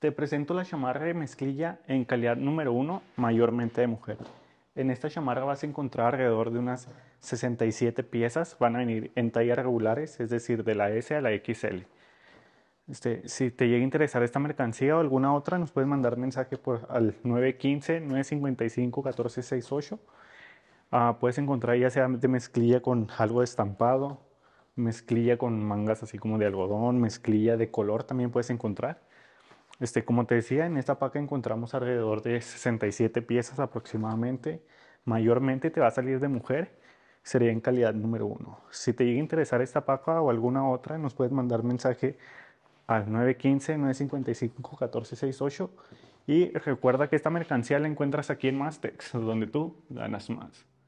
Te presento la chamarra de mezclilla en calidad número uno, mayormente de mujer. En esta chamarra vas a encontrar alrededor de unas 67 piezas, van a venir en tallas regulares, es decir, de la S a la XL. Este, si te llega a interesar esta mercancía o alguna otra, nos puedes mandar mensaje por, al 915-955-1468. Ah, puedes encontrar ya sea de mezclilla con algo estampado, mezclilla con mangas así como de algodón, mezclilla de color también puedes encontrar. Este, como te decía, en esta paca encontramos alrededor de 67 piezas aproximadamente. Mayormente te va a salir de mujer, sería en calidad número uno. Si te llega a interesar esta paca o alguna otra, nos puedes mandar mensaje al 915-955-1468 y recuerda que esta mercancía la encuentras aquí en Mastex, donde tú ganas más.